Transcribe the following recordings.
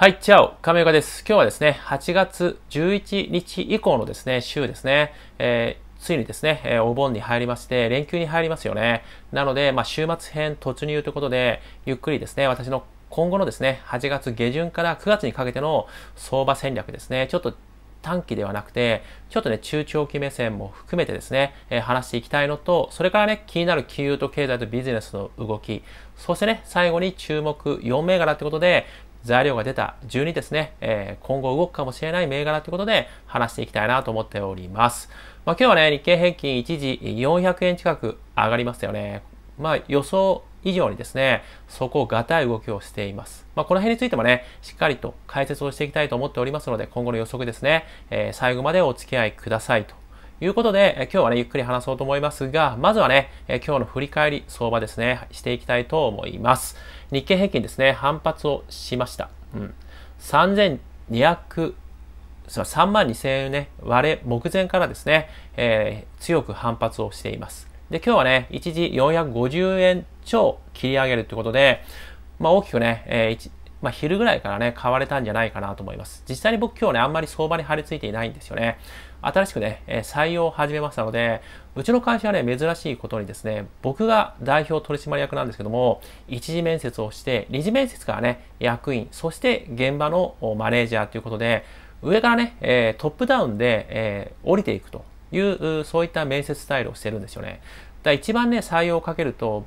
はい、チャオ、亀岡です。今日はですね、8月11日以降のですね、週ですね、えー、ついにですね、えー、お盆に入りまして、連休に入りますよね。なので、まあ、週末編突入ということで、ゆっくりですね、私の今後のですね、8月下旬から9月にかけての相場戦略ですね、ちょっと短期ではなくて、ちょっとね、中長期目線も含めてですね、えー、話していきたいのと、それからね、気になる金融と経済とビジネスの動き、そしてね、最後に注目4銘柄ってことで、材料が出た順にですね、えー、今後動くかもしれない銘柄ということで話していきたいなと思っております。まあ、今日はね、日経平均一時400円近く上がりましたよね。まあ予想以上にですね、そこがたい動きをしています。まあ、この辺についてもね、しっかりと解説をしていきたいと思っておりますので、今後の予測ですね、えー、最後までお付き合いくださいということで、え今日はね、ゆっくり話そうと思いますが、まずはね、え今日の振り返り、相場ですね、していきたいと思います。日経平均ですね、反発をしました。うん。3200、3万2000円ね、割れ目前からですね、えー、強く反発をしています。で、今日はね、一時450円超切り上げるということで、まあ、大きくね、えー、まあ、昼ぐらいからね、買われたんじゃないかなと思います。実際に僕今日ね、あんまり相場に張り付いていないんですよね。新しくね、え採用を始めましたので、うちの会社はね、珍しいことにですね、僕が代表取締役なんですけども、一次面接をして、二次面接からね、役員、そして現場のマネージャーということで、上からね、えトップダウンで、え降りていくという、そういった面接スタイルをしてるんですよね。だ一番ね、採用をかけると、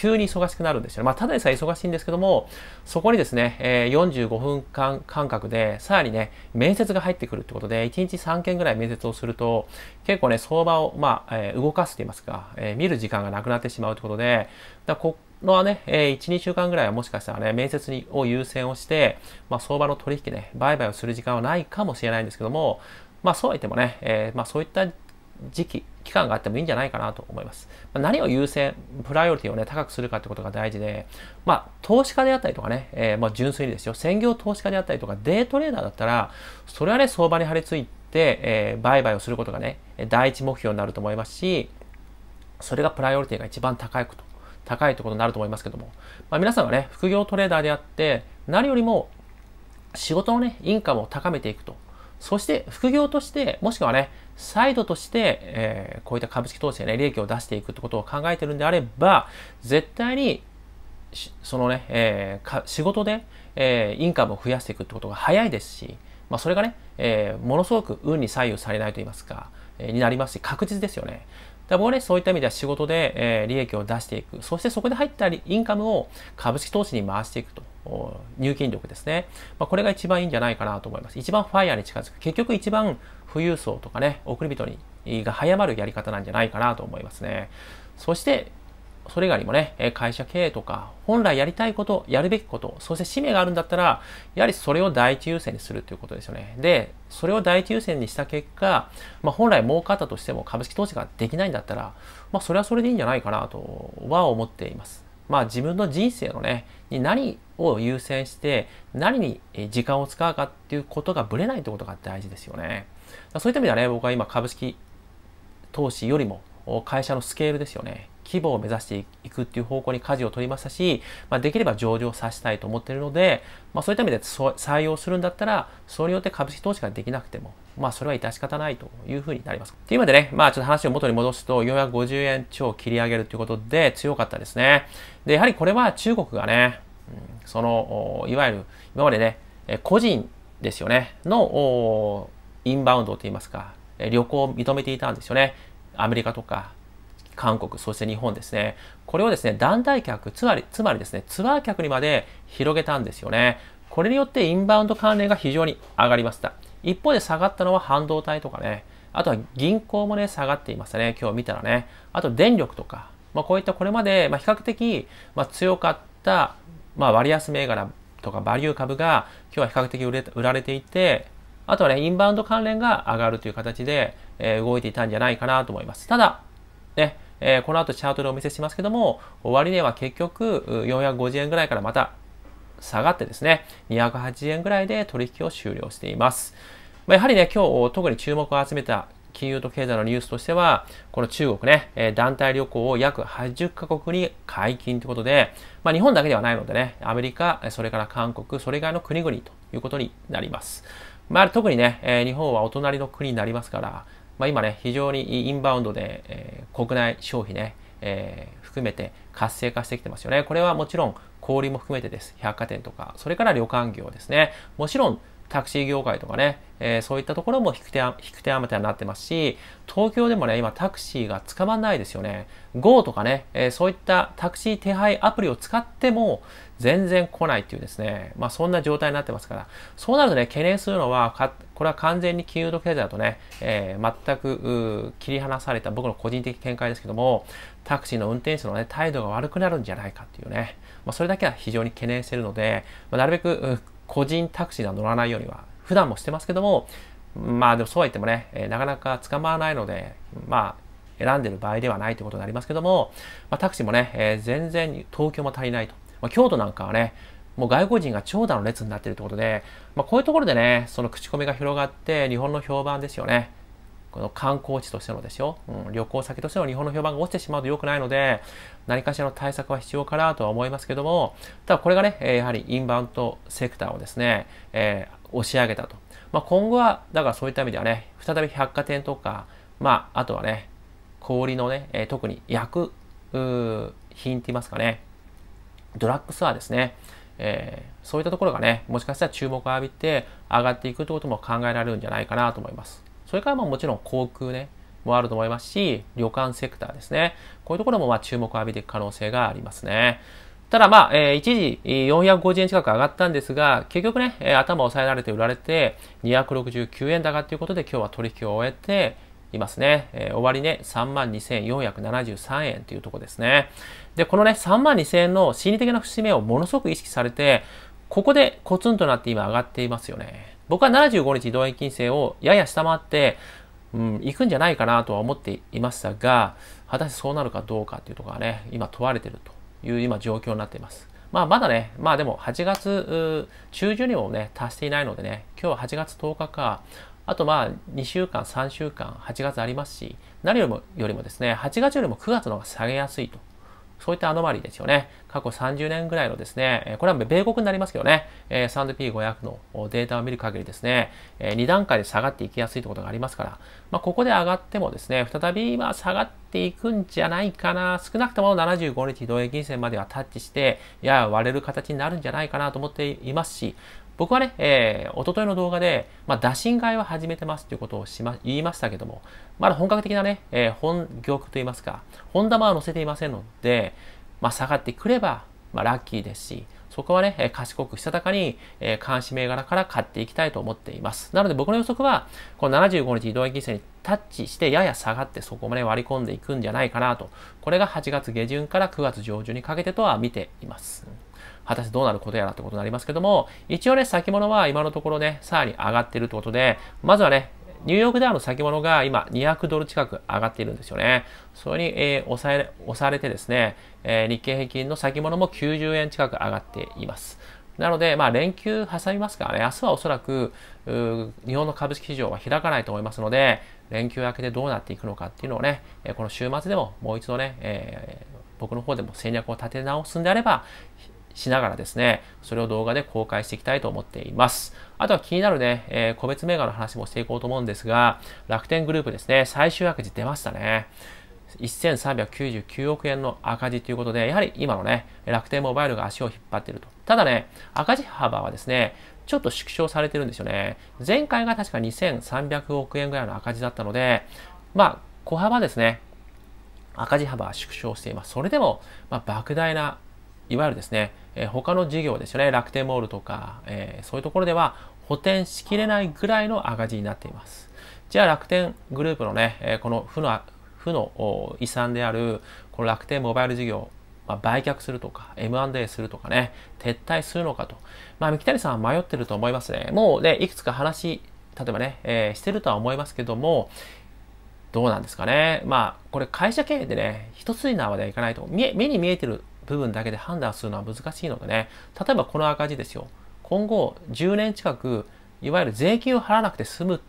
急に忙しくなるんですよね。まあ、ただでさえ忙しいんですけども、そこにですね、えー、45分間間隔で、さらにね、面接が入ってくるってことで、1日3件ぐらい面接をすると、結構ね、相場を、まあ、えー、動かすと言いますか、えー、見る時間がなくなってしまうってことで、だこのはね、えー、1、2週間ぐらいはもしかしたらね、面接にを優先をして、まあ、相場の取引ね、売買をする時間はないかもしれないんですけども、まあ、そうは言ってもね、えー、まあ、そういった時期、期間があってもいいんじゃないかなと思います。まあ、何を優先、プライオリティをね、高くするかってことが大事で、まあ、投資家であったりとかね、えー、まあ、純粋にですよ、専業投資家であったりとか、デイトレーダーだったら、それはね、相場に張り付いて、えー、売買をすることがね、第一目標になると思いますし、それがプライオリティが一番高いこと、高いとことになると思いますけども、まあ、皆さんがね、副業トレーダーであって、何よりも仕事のね、インカムを高めていくとそして副業として、もしくはね、サイドとして、えー、こういった株式投資でね、利益を出していくってことを考えてるんであれば、絶対に、そのね、えー、仕事で、えー、インカムを増やしていくってことが早いですし、まあ、それがね、えー、ものすごく運に左右されないと言いますか、えー、になりますし、確実ですよね。だから僕はね、そういった意味では仕事で、えー、利益を出していく。そしてそこで入ったインカムを株式投資に回していくと。入金力ですね。まあ、これが一番いいんじゃないかなと思います。一番ファイヤーに近づく。結局一番富裕層とかね、送り人にが早まるやり方なんじゃないかなと思いますね。そして、それ以外にもね、会社経営とか、本来やりたいこと、やるべきこと、そして使命があるんだったら、やはりそれを第一優先にするということですよね。で、それを第一優先にした結果、まあ、本来儲かったとしても株式投資ができないんだったら、まあ、それはそれでいいんじゃないかなとは思っています。まあ自分の人生のね、に何を優先して、何に時間を使うかっていうことがぶれないってことが大事ですよね。そういった意味ではね、僕は今株式投資よりも会社のスケールですよね。規模を目指していくっていう方向に舵を取りましたし、まあ、できれば上場させたいと思っているので、まあ、そういった意味で採用するんだったら、それによって株式投資ができなくても、まあ、それは致し方ないというふうになります。というのでね、まあ、ちょっと話を元に戻すと、450円超切り上げるということで強かったですね。で、やはりこれは中国がね、その、いわゆる、今までね、個人ですよね、の、インバウンドといいますか、旅行を認めていたんですよね。アメリカとか、韓国、そして日本ですね。これをですね、団体客、つまり、つまりですね、ツアー客にまで広げたんですよね。これによってインバウンド関連が非常に上がりました。一方で下がったのは半導体とかね、あとは銀行もね、下がっていましたね、今日見たらね。あと電力とか、まあ、こういったこれまで、まあ、比較的、まあ、強かった、まあ、割安銘柄とかバリュー株が今日は比較的売れ売られていて、あとはね、インバウンド関連が上がるという形で、えー、動いていたんじゃないかなと思います。ただ、ね、えー、この後チャートでお見せしますけども、終値は結局450円ぐらいからまた下がってですね、208円ぐらいで取引を終了しています。まやはりね、今日特に注目を集めた金融と経済のニュースとしては、この中国ね、え団体旅行を約80カ国に解禁ということで、まあ、日本だけではないのでね、アメリカ、それから韓国、それ以外の国々ということになります。まあ、特にね、え日本はお隣の国になりますから、まあ、今ね、非常にインバウンドで、え国内消費ね、えー、含めて活性化してきてますよね。これはもちろん小売も含めてです。百貨店とか、それから旅館業ですね。もちろん、タクシー業界とかね、えー、そういったところも引く手引く手余ってになってますし、東京でもね、今タクシーが捕まらないですよね。GO とかね、えー、そういったタクシー手配アプリを使っても全然来ないっていうですね、まあそんな状態になってますから、そうなるとね、懸念するのは、かこれは完全に金融と経済だとね、えー、全く切り離された僕の個人的見解ですけども、タクシーの運転手のね、態度が悪くなるんじゃないかっていうね、まあ、それだけは非常に懸念してるので、まあ、なるべく個人タクシーは乗らないようには、普段もしてますけども、まあでもそうは言ってもね、えー、なかなか捕まらないので、まあ選んでる場合ではないということになりますけども、まあ、タクシーもね、えー、全然東京も足りないと。まあ、京都なんかはね、もう外国人が長蛇の列になっているということで、まあ、こういうところでね、その口コミが広がって日本の評判ですよね。この観光地としてのですよ、うん、旅行先としての日本の評判が落ちてしまうと良くないので、何かしらの対策は必要かなとは思いますけども、ただこれがね、えやはりインバウンドセクターをですね、えー、押し上げたと。まあ、今後は、だからそういった意味ではね、再び百貨店とか、まあ、あとはね、氷のね、え特に薬品って言いますかね、ドラッグストアですね、えー、そういったところがね、もしかしたら注目を浴びて上がっていくということも考えられるんじゃないかなと思います。それからまあもちろん航空ね、もあると思いますし、旅館セクターですね。こういうところもまあ注目を浴びていく可能性がありますね。ただまあ、えー、一時450円近く上がったんですが、結局ね、えー、頭を抑えられて売られて、269円高ということで今日は取引を終えていますね。えー、終わりね、32,473円というとこですね。で、このね、32,000円の心理的な節目をものすごく意識されて、ここでコツンとなって今上がっていますよね。僕は75日移動平均線をやや下回って、うん、行くんじゃないかなとは思っていましたが、果たしてそうなるかどうかっていうところがね、今問われてるという今状況になっています。まあまだね、まあでも8月中旬にもね、達していないのでね、今日は8月10日か、あとまあ2週間、3週間、8月ありますし、何よりもよりもですね、8月よりも9月の方が下げやすいとそういったアノマリーですよね。過去30年ぐらいのですね、これは米国になりますけどね、S&P500 のデータを見る限りですね、2段階で下がっていきやすいということがありますから、まあ、ここで上がってもですね、再び下がっていくんじゃないかな、少なくとも75日同動金銭線まではタッチして、やや割れる形になるんじゃないかなと思っていますし、僕はね、えー、おとといの動画で、まあ、打診買いは始めてますということをしま、言いましたけども、まだ本格的なね、えー、本業句といいますか、本玉は載せていませんので、まあ、下がってくれば、まあ、ラッキーですし、そこはね、えー、賢くしたたかに、えー、監視銘柄から買っていきたいと思っています。なので僕の予測は、この75日移動平均線にタッチしてやや下がってそこまで割り込んでいくんじゃないかなと、これが8月下旬から9月上旬にかけてとは見ています。果たしてどうなることやらってことになりますけども、一応ね、先物は今のところね、さらに上がってるってことで、まずはね、ニューヨークダウの先物が今200ドル近く上がっているんですよね。それに、えー、抑え、押されてですね、えー、日経平均の先物も90円近く上がっています。なので、まあ、連休挟みますからね、明日はおそらく、日本の株式市場は開かないと思いますので、連休明けでどうなっていくのかっていうのをね、この週末でももう一度ね、えー、僕の方でも戦略を立て直すんであれば、しながらですね、それを動画で公開していきたいと思っています。あとは気になるね、えー、個別銘柄の話もしていこうと思うんですが、楽天グループですね、最終赤字出ましたね。1399億円の赤字ということで、やはり今のね、楽天モバイルが足を引っ張っていると。ただね、赤字幅はですね、ちょっと縮小されてるんですよね。前回が確か2300億円ぐらいの赤字だったので、まあ、小幅ですね、赤字幅は縮小しています。それでも、まあ、莫大ないわゆるですね、えー、他の事業ですよね、楽天モールとか、えー、そういうところでは補填しきれないぐらいの赤字になっています。じゃあ楽天グループのね、えー、この負の負の遺産であるこの楽天モバイル事業、まあ、売却するとか、M&A するとかね、撤退するのかと。まあ、三木谷さんは迷ってると思いますね。もうね、いくつか話、例えばね、えー、してるとは思いますけども、どうなんですかね。まあ、これ会社経営でね、一筋縄ではいかないと。目に見えてる部分だけで判断するのは難しいのでね、例えばこの赤字ですよ。今後10年近く、いわゆる税金を払わなくて済む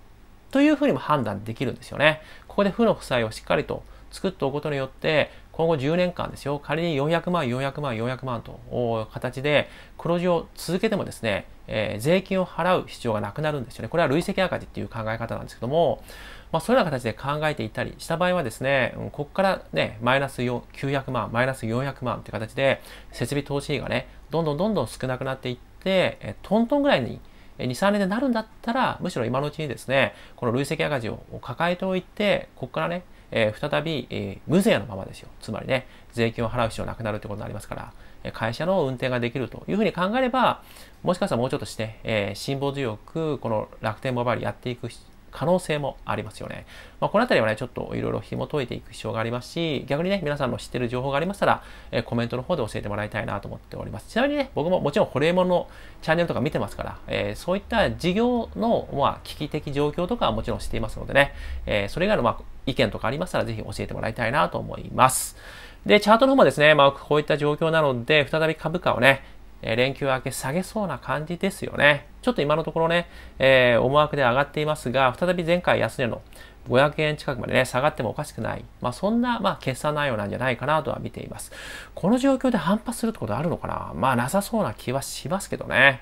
というふうにも判断できるんですよね。ここで負の負債をしっかりと作っておくことによって、今後10年間ですよ、仮に400万、400万、400万と形で黒字を続けてもですね、えー、税金を払う必要がなくなるんですよね。これは累積赤字っていう考え方なんですけども、まあ、そういうような形で考えていったりした場合はですね、ここからね、マイナス900万、マイナス400万って形で、設備投資費がね、どんどんどんどん少なくなっていって、えトントンぐらいに2、3年でなるんだったら、むしろ今のうちにですね、この累積赤字を抱えておいて、ここからね、えー、再び、えー、無税のままですよ。つまりね、税金を払う必要なくなるってことになりますから、えー、会社の運転ができるというふうに考えれば、もしかしたらもうちょっとして、え辛抱強く、この楽天モバイルやっていく必可能性もありますよね。まあ、この辺りはね、ちょっといろいろ紐解いていく必要がありますし、逆にね、皆さんの知ってる情報がありましたら、えー、コメントの方で教えてもらいたいなと思っております。ちなみにね、僕ももちろんホレエモンのチャンネルとか見てますから、えー、そういった事業の、まあ、危機的状況とかはもちろん知っていますのでね、えー、それ以外の、まあ、意見とかありましたら、ぜひ教えてもらいたいなと思います。で、チャートの方もですね、まあ、こういった状況なので、再び株価をね、え連休明け下げそうな感じですよね。ちょっと今のところね、えー、思惑で上がっていますが、再び前回安値の500円近くまでね、下がってもおかしくない。まあそんな、まあ決算内容なんじゃないかなとは見ています。この状況で反発するってことあるのかなまあなさそうな気はしますけどね。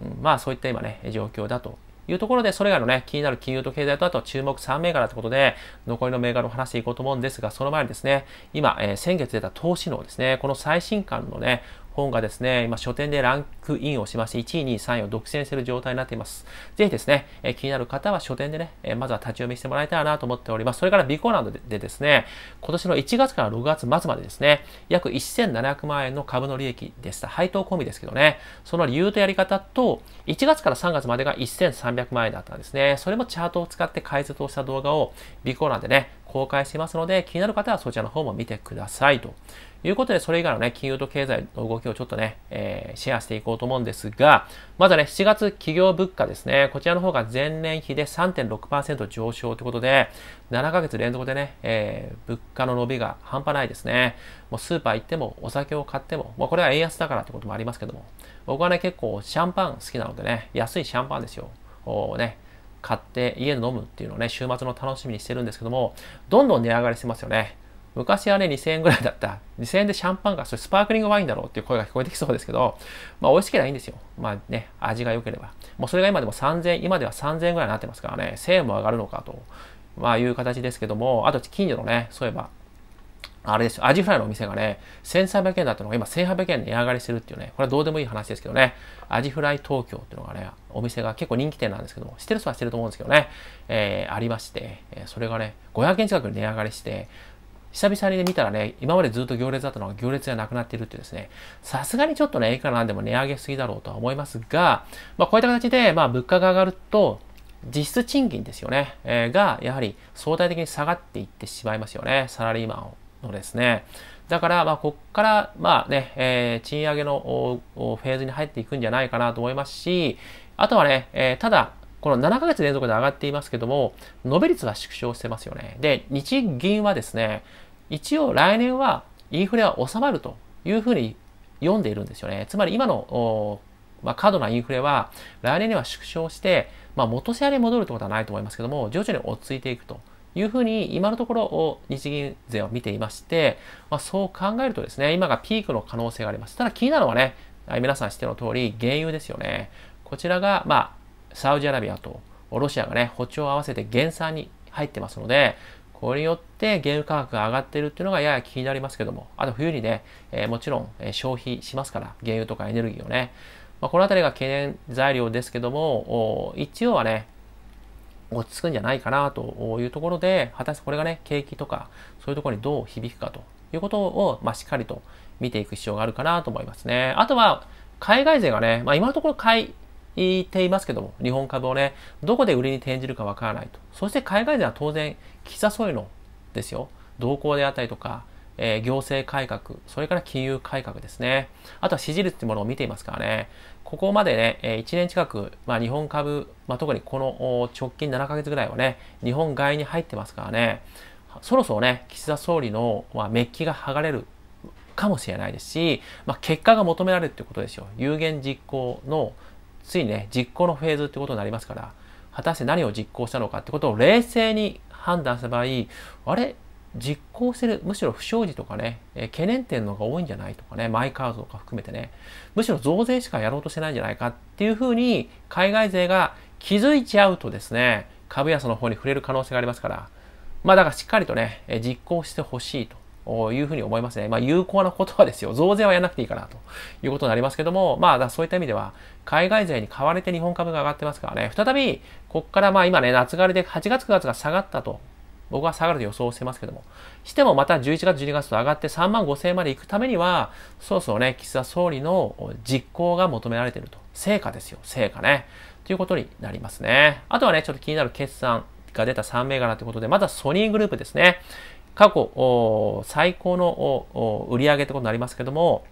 うん、まあそういった今ね、状況だというところで、それ以外のね、気になる金融と経済と、あと注目3銘柄ということで、残りの銘柄を話していこうと思うんですが、その前にですね、今、えー、先月出た投資のですね、この最新刊のね、本がですね、今書店でランクインをしまして、1位、2位、3位を独占する状態になっています。ぜひですね、え気になる方は書店でね、えまずは立ち読みしてもらえたらなと思っております。それからビコーナンでですね、今年の1月から6月末までですね、約1700万円の株の利益でした。配当込みですけどね、その理由とやり方と、1月から3月までが1300万円だったんですね。それもチャートを使って解説をした動画をビコーナンでね、公開してますので、気になる方はそちらの方も見てくださいと。いうことで、それ以外のね、金融と経済の動きをちょっとね、えー、シェアしていこうと思うんですが、まずはね、7月企業物価ですね、こちらの方が前年比で3.6%上昇ということで、7ヶ月連続でね、えー、物価の伸びが半端ないですね。もうスーパー行っても、お酒を買っても、まあ、これは円安だからってこともありますけども、僕はね、結構シャンパン好きなのでね、安いシャンパンですよ。おね、買って家で飲むっていうのをね、週末の楽しみにしてるんですけども、どんどん値上がりしてますよね。昔はね、2000円ぐらいだった。2000円でシャンパンが、それスパークリングワインだろうっていう声が聞こえてきそうですけど、まあ美味しければいいんですよ。まあね、味が良ければ。もうそれが今でも3000円、今では3000円ぐらいになってますからね、1000円も上がるのかと、まあいう形ですけども、あと近所のね、そういえば、あれですよ、アジフライのお店がね、1300円だったのが今1800円値上がりするっていうね、これはどうでもいい話ですけどね、アジフライ東京っていうのがね、お店が結構人気店なんですけども、知ってる人は知ってると思うんですけどね、えー、ありまして、それがね、500円近く値上がりして、久々に見たらね、今までずっと行列だったのが行列がなくなっているってですね、さすがにちょっとね、いくらなんでも値上げすぎだろうとは思いますが、まあ、こういった形で、まあ、物価が上がると、実質賃金ですよね、えー、が、やはり相対的に下がっていってしまいますよね、サラリーマンのですね。だから、まあ、こっから、まあね、えー、賃上げのフェーズに入っていくんじゃないかなと思いますし、あとはね、えー、ただ、この7ヶ月連続で上がっていますけども、伸び率は縮小してますよね。で、日銀はですね、一応来年はインフレは収まるというふうに読んでいるんですよね。つまり今の、まあ、過度なインフレは来年には縮小して、まあ、元支払に戻るってことはないと思いますけども、徐々に落ち着いていくと。いうふうに今のところを日銀税を見ていまして、まあ、そう考えるとですね、今がピークの可能性があります。ただ気になるのはね、皆さん知っての通り、原油ですよね。こちらが、まあ、サウジアラビアとロシアがね、歩調を合わせて減産に入ってますので、これによって原油価格が上がっているっていうのがやや気になりますけども、あと冬にね、えー、もちろん消費しますから、原油とかエネルギーをね。まあ、この辺りが懸念材料ですけども、一応はね、落ち着くんじゃないかなというところで、果たしてこれがね、景気とか、そういうところにどう響くかということを、まあ、しっかりと見ていく必要があるかなと思いますね。あとは、海外勢がね、まあ、今のところ買い言っていますけども、日本株をね、どこで売りに転じるかわからないと。そして海外では当然、岸田総理のですよ、動向であったりとか、えー、行政改革、それから金融改革ですね。あとは支持率というものを見ていますからね、ここまでね、え1年近く、まあ、日本株、まあ、特にこの直近7ヶ月ぐらいはね、日本外に入ってますからね、そろそろね、岸田総理の、まあ、メッキが剥がれるかもしれないですし、まあ、結果が求められるということですよ。有言実行のついね、実行のフェーズってことになりますから、果たして何を実行したのかってことを冷静に判断した場合、あれ実行してる、むしろ不祥事とかね、えー、懸念点の方が多いんじゃないとかね、マイカードとか含めてね、むしろ増税しかやろうとしてないんじゃないかっていうふうに、海外勢が気づいちゃうとですね、株安の方に触れる可能性がありますから、まあだからしっかりとね、実行してほしいとというふうに思いますね。まあ、有効なことはですよ、増税はやらなくていいかなということになりますけども、まあ、そういった意味では、海外勢に買われて日本株が上がってますからね、再び、ここからまあ今ね、夏狩りで8月9月が下がったと僕は下がると予想してますけども、してもまた11月、12月と上がって3万5000円まで行くためには、そろそろね、岸田総理の実行が求められていると。成果ですよ、成果ね。ということになりますね。あとはね、ちょっと気になる決算が出た3銘柄ということで、まずはソニーグループですね。過去最高の売り上げってことになりますけども、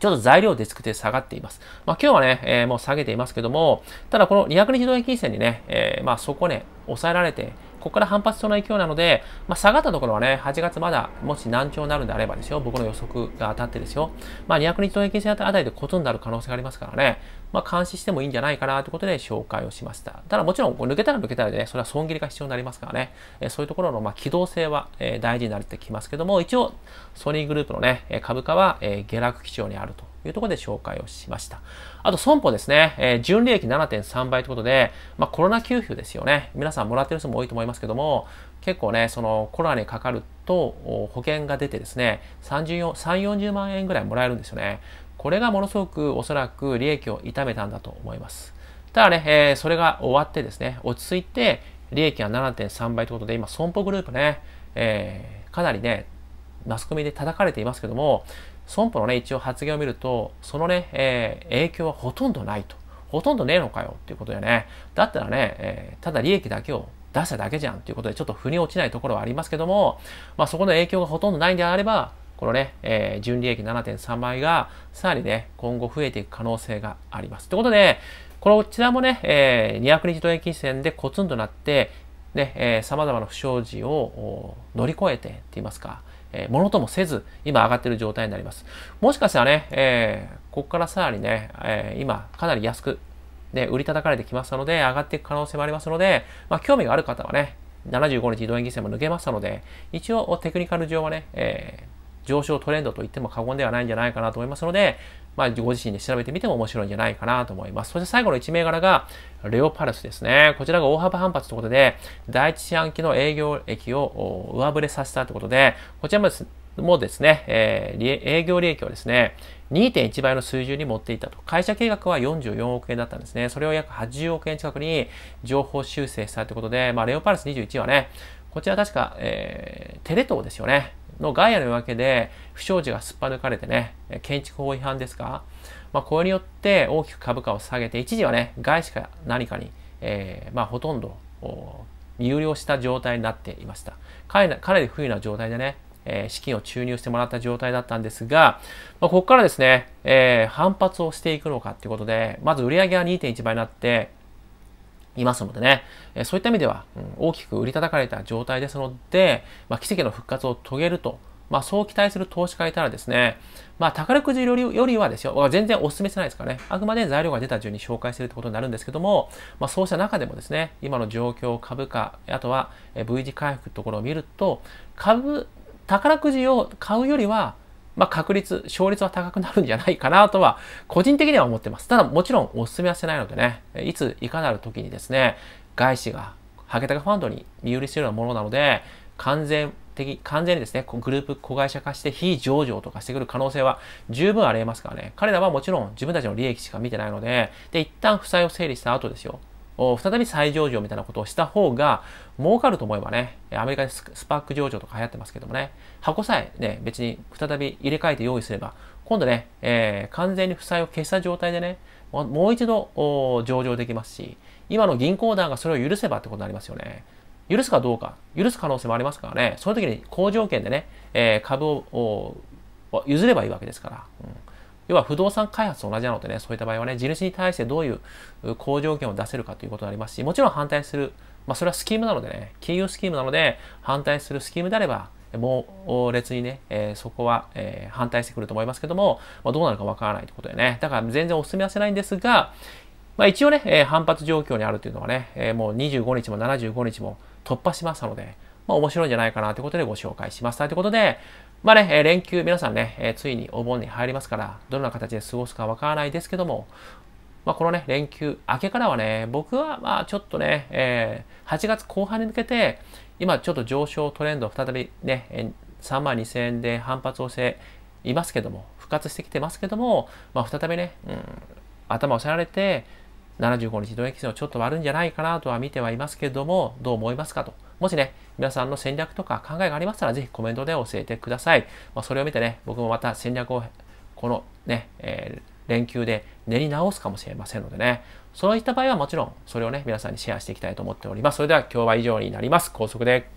ちょっと材料デスクで下がっています。まあ、今日はね、えー、もう下げていますけども、ただこの200日同平均線にね、えー、まあそこね、抑えられて、ここから反発しそうな勢いなので、まあ、下がったところはね、8月まだ、もし難聴になるんであればですよ、僕の予測が当たってですよ、まあ、200日の影金線あたりでコツになる可能性がありますからね、まあ、監視してもいいんじゃないかなということで紹介をしました。ただもちろん、抜けたら抜けたらでね、それは損切りが必要になりますからね、えそういうところの、ま機動性は、え大事になってきますけども、一応、ソニーグループのね、株価は、え下落基調にあると。いうところで紹介をしました。あと損保ですね、えー、純利益7.3倍ということで、まあ、コロナ給付ですよね。皆さんもらってる人も多いと思いますけども、結構ね、そのコロナにかかると保険が出てですね、30、40万円ぐらいもらえるんですよね。これがものすごくおそらく利益を痛めたんだと思います。ただね、えー、それが終わってですね、落ち着いて利益が7.3倍ということで、今損保グループね、えー、かなりね、マスコミで叩かれていますけども、損保のね、一応発言を見ると、そのね、えー、影響はほとんどないと。ほとんどねえのかよっていうことでね、だったらね、えー、ただ利益だけを出しただけじゃんということで、ちょっと腑に落ちないところはありますけども、まあそこの影響がほとんどないんであれば、このね、えー、純利益7.3倍が、さらにね、今後増えていく可能性があります。ということで、こちらもね、えー、200日土円金線でコツンとなって、ね、えー、様々な不祥事を乗り越えてって言いますか、えー、ものともせず、今上がってる状態になります。もしかしたらね、えー、ここからさらにね、えー、今かなり安く、ね、売り叩かれてきましたので、上がっていく可能性もありますので、まあ、興味がある方はね、75日移動円犠牲も抜けましたので、一応テクニカル上はね、えー上昇トレンドと言っても過言ではないんじゃないかなと思いますので、まあ、ご自身で調べてみても面白いんじゃないかなと思います。そして最後の一銘柄が、レオパルスですね。こちらが大幅反発ということで、第一四半期の営業益を上振れさせたということで、こちらもですもですね、えー、営業利益をですね、2.1倍の水準に持っていたと。会社計画は44億円だったんですね。それを約80億円近くに情報修正したということで、まあ、レオパルス21はね、こちら確か、えー、テレ東ですよね。のガイアのわけで不祥事がすっぱ抜かれてね、建築法違反ですか、まあ、これによって大きく株価を下げて、一時はね、外資か何かに、えー、まあ、ほとんど有料した状態になっていました。かなり不利な状態でね、えー、資金を注入してもらった状態だったんですが、まあ、ここからですね、えー、反発をしていくのかていうことで、まず売上は2.1倍になって、いますのでね、えそういった意味では、うん、大きく売り叩かれた状態ですので、まあ、奇跡の復活を遂げると、まあ、そう期待する投資家いたらですね、まあ、宝くじよりはですよ、全然お勧めしてないですからね、あくまで材料が出た順に紹介するってことになるんですけども、まあ、そうした中でもですね、今の状況、株価、あとは V 字回復ってところを見ると、株、宝くじを買うよりは、まあ、確率、勝率は高くなるんじゃないかなとは、個人的には思ってます。ただ、もちろんお勧めはしてないのでね、いつ、いかなる時にですね、外資が、ハゲタカファンドに身売りしてるようなものなので、完全的、完全にですね、グループ子会社化して非上場とかしてくる可能性は十分あり得ますからね。彼らはもちろん自分たちの利益しか見てないので、で、一旦負債を整理した後ですよ。再び再上場みたいなことをした方が儲かると思えばね、アメリカでスパック上場とか流行ってますけどもね、箱さえね、別に再び入れ替えて用意すれば、今度ね、えー、完全に負債を消した状態でね、もう一度上場できますし、今の銀行団がそれを許せばってことになりますよね。許すかどうか、許す可能性もありますからね、その時に好条件でね、えー、株を譲ればいいわけですから。うん要は不動産開発と同じなのでね、そういった場合はね、地主に対してどういう好条件を出せるかということになりますし、もちろん反対する、まあそれはスキームなのでね、金融スキームなので、反対するスキームであれば、猛烈にね、えー、そこは、えー、反対してくると思いますけども、まあ、どうなるかわからないということでね、だから全然お勧めはせないんですが、まあ一応ね、えー、反発状況にあるというのはね、えもう25日も75日も突破しましたので、まあ面白いんじゃないかなということでご紹介しましたということで、まあね、えー、連休、皆さんね、えー、ついにお盆に入りますから、どんな形で過ごすかわからないですけども、まあ、このね、連休明けからはね、僕はまあちょっとね、えー、8月後半に向けて、今ちょっと上昇トレンド再びね、3万2000円で反発をしていますけども、復活してきてますけども、まあ、再びね、うん、頭を押さえられて、75日移動エキをちょっと割るんじゃないかなとは見てはいますけども、どう思いますかと。もしね、皆さんの戦略とか考えがありましたら、ぜひコメントで教えてください。まあ、それを見てね、僕もまた戦略を、このね、えー、連休で練り直すかもしれませんのでね、そういった場合はもちろん、それをね、皆さんにシェアしていきたいと思っております。それでは今日は以上になります。高速で